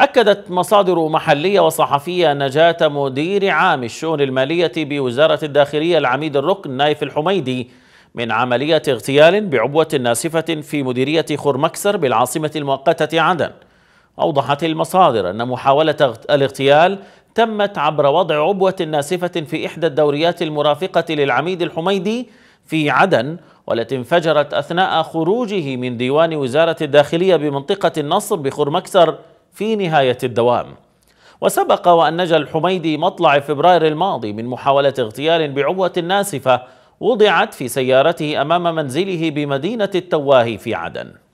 أكدت مصادر محلية وصحفية نجاة مدير عام الشؤون المالية بوزارة الداخلية العميد الركن نايف الحميدي من عملية اغتيال بعبوة ناسفة في مديرية خرمكسر بالعاصمة المؤقتة عدن أوضحت المصادر أن محاولة الاغتيال تمت عبر وضع عبوة ناسفة في إحدى الدوريات المرافقة للعميد الحميدي في عدن والتي انفجرت أثناء خروجه من ديوان وزارة الداخلية بمنطقة النصر بخرمكسر في نهاية الدوام وسبق وأن نجا الحميدي مطلع فبراير الماضي من محاولة اغتيال بعوة ناسفة وضعت في سيارته أمام منزله بمدينة التواهي في عدن